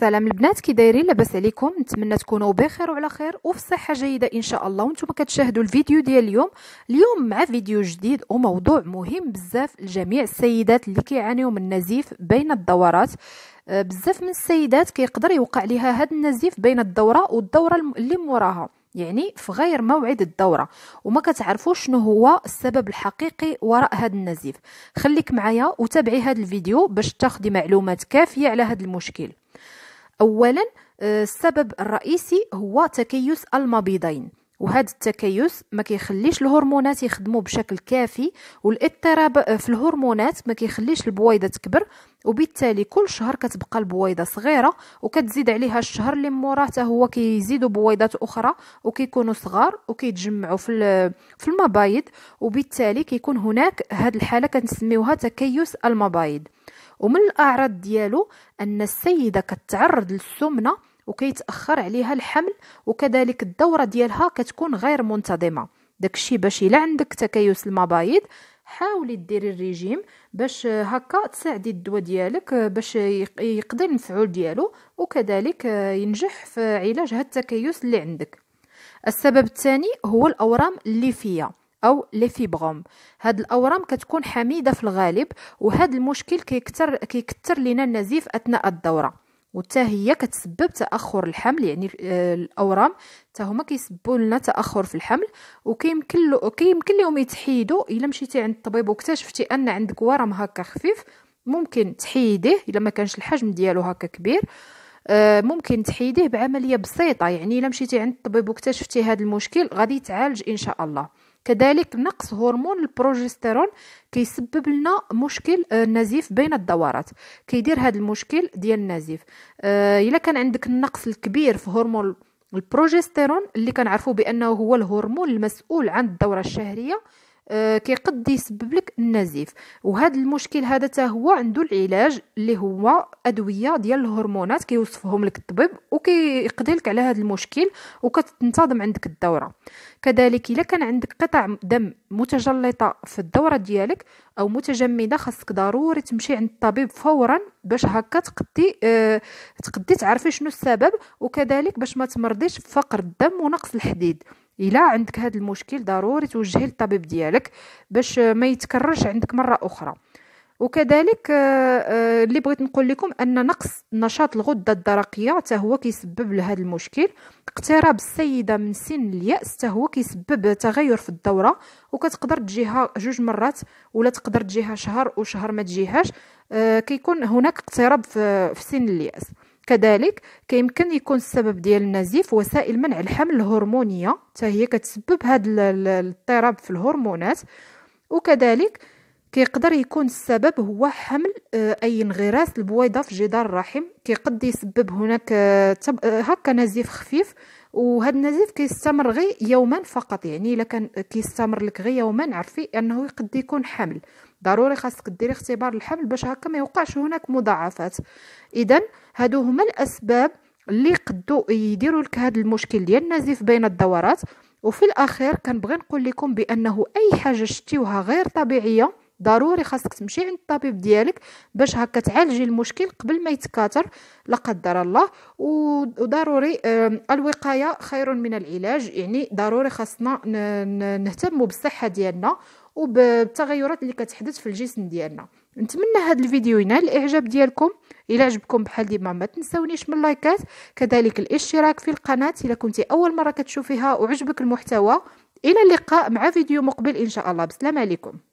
السلام البنات كي دايرين لاباس عليكم نتمنى تكونوا بخير وعلى خير وفي صحه جيده ان شاء الله وانتم كتشاهدوا الفيديو ديال اليوم اليوم مع فيديو جديد وموضوع مهم بزاف لجميع السيدات اللي كيعانيو من النزيف بين الدورات آه، بزاف من السيدات كيقدر يوقع لها هذا النزيف بين الدوره والدوره اللي موراها يعني في غير موعد الدورة وما كتعرفوش شنو هو السبب الحقيقي وراء هذا النزيف خليك معايا وتابعي هذا الفيديو باش تاخدي معلومات كافية على هذا المشكل أولا آه، السبب الرئيسي هو تكيس المبيضين وهذا التكيس ما كيخليش الهرمونات يخدموا بشكل كافي والاضطراب في الهرمونات ما كيخليش البويضه تكبر وبالتالي كل شهر كتبقى البويضه صغيره وكتزيد عليها الشهر اللي موراه هو كيزيدوا بويضات اخرى وكيكونوا صغار وكيتجمعوا في في المبايض وبالتالي كيكون هناك هذه الحاله كنسميوها تكيس المبايض ومن الاعراض ديالو ان السيده كتعرض للسمنه وكيتاخر عليها الحمل وكذلك الدوره ديالها كتكون غير منتظمه داكشي باش الا عندك تكيس المبايض حاولي ديري الريجيم باش هكا تساعدي الدواء ديالك باش يقضي المفعول ديالو وكذلك ينجح في علاج هاد التكيس اللي عندك السبب الثاني هو الاورام اللي فيها او لي فيبروم هاد الاورام كتكون حميده في الغالب وهاد المشكل كيكثر كيكثر لنا النزيف اثناء الدوره وتا هي كتسبب تاخر الحمل يعني آه، الاورام حتى هما كيسبوا لنا تاخر في الحمل وكيمكن له كيمكن لهم يتحيدوا الا مشيتي عند الطبيب واكتشفتي ان عندك ورم هكا خفيف ممكن تحيديه الا ما كانش الحجم ديالو هكا كبير آه، ممكن تحيديه بعمليه بسيطه يعني الا مشيتي عند الطبيب واكتشفتي هذا المشكل غادي يتعالج ان شاء الله كذلك نقص هرمون البروجستيرون كيسبب لنا مشكل آه، نزيف بين الدورات كيدير هذا المشكل ديال النزيف آه، الا كان عندك النقص الكبير في هرمون البروجستيرون اللي كنعرفوا بانه هو الهرمون المسؤول عن الدوره الشهريه آه، كيقد يسبب لك النزيف وهذا المشكل هذا حتى هو عنده العلاج اللي هو ادويه ديال الهرمونات كيوصفهم لك الطبيب وكيقضي لك على هذا المشكل وكتنتظم عندك الدوره كذلك الا كان عندك قطع دم متجلطه في الدوره ديالك او متجمده خاصك ضروري تمشي عند الطبيب فورا باش هكا تقدي اه تقدي تعرفي شنو السبب وكذلك باش ما تمرضيش بفقر الدم ونقص الحديد الا عندك هذا المشكل ضروري توجهي للطبيب ديالك باش ما يتكررش عندك مره اخرى وكذلك آه، آه، اللي بغيت نقول لكم ان نقص نشاط الغده الدرقيه حتى هو كيسبب لهذا المشكل اقتراب السيده من سن الياس حتى هو كيسبب تغير في الدوره وكتقدر تجيها جوج مرات ولا تقدر تجيها شهر وشهر ما تجيهاش آه، كيكون هناك اقتراب في سن الياس كذلك كيمكن يكون السبب ديال النزيف وسائل منع الحمل الهرمونيه حتى هي كتسبب هذا الاضطراب في الهرمونات وكذلك كيقدر يكون السبب هو حمل آه، اي انغراس البويضه في جدار الرحم كيقد يسبب هناك آه، آه، هكا نزيف خفيف وهذا النزيف كيستمر غير يوما فقط يعني الا كان كيستمر لك غير يوما عرفي انه يقد يكون حمل ضروري خاصك ديري اختبار الحمل باش هكا ما يوقعش هناك مضاعفات اذا هادو هما الاسباب اللي قدو يديروا لك هذا المشكل ديال النزيف بين الدورات وفي الاخير كنبغي نقول لكم بانه اي حاجه شتيوها غير طبيعيه ضروري خاصك تمشي عند الطبيب ديالك باش هكا تعالجي المشكل قبل ما يتكاثر لا قدر الله وضروري الوقايه خير من العلاج يعني ضروري خاصنا نهتموا بالصحه ديالنا وبالتغيرات اللي كتحدث في الجسم ديالنا نتمنى هذا الفيديو ينال الاعجاب ديالكم الى عجبكم بحال ديما ما تنسونيش من لايكات كذلك الاشتراك في القناه الى كنتي اول مره كتشوفيها وعجبك المحتوى الى اللقاء مع فيديو مقبل ان شاء الله بسلام عليكم